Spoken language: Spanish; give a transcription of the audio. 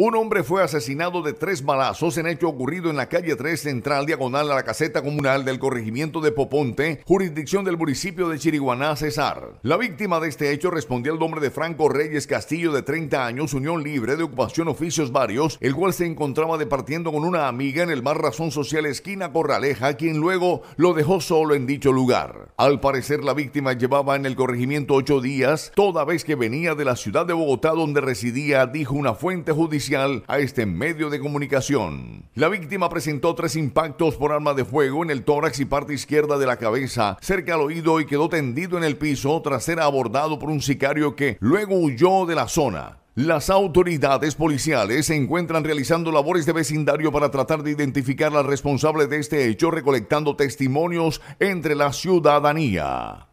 Un hombre fue asesinado de tres balazos en hecho ocurrido en la calle 3 Central, diagonal a la caseta comunal del corregimiento de Poponte, jurisdicción del municipio de Chiriguaná, Cesar. La víctima de este hecho respondía al nombre de Franco Reyes Castillo, de 30 años, unión libre de ocupación oficios varios, el cual se encontraba departiendo con una amiga en el Mar Razón Social esquina Corraleja, quien luego lo dejó solo en dicho lugar. Al parecer, la víctima llevaba en el corregimiento ocho días, toda vez que venía de la ciudad de Bogotá donde residía, dijo una fuente judicial a este medio de comunicación. La víctima presentó tres impactos por arma de fuego en el tórax y parte izquierda de la cabeza, cerca al oído y quedó tendido en el piso tras ser abordado por un sicario que luego huyó de la zona. Las autoridades policiales se encuentran realizando labores de vecindario para tratar de identificar al responsable de este hecho, recolectando testimonios entre la ciudadanía.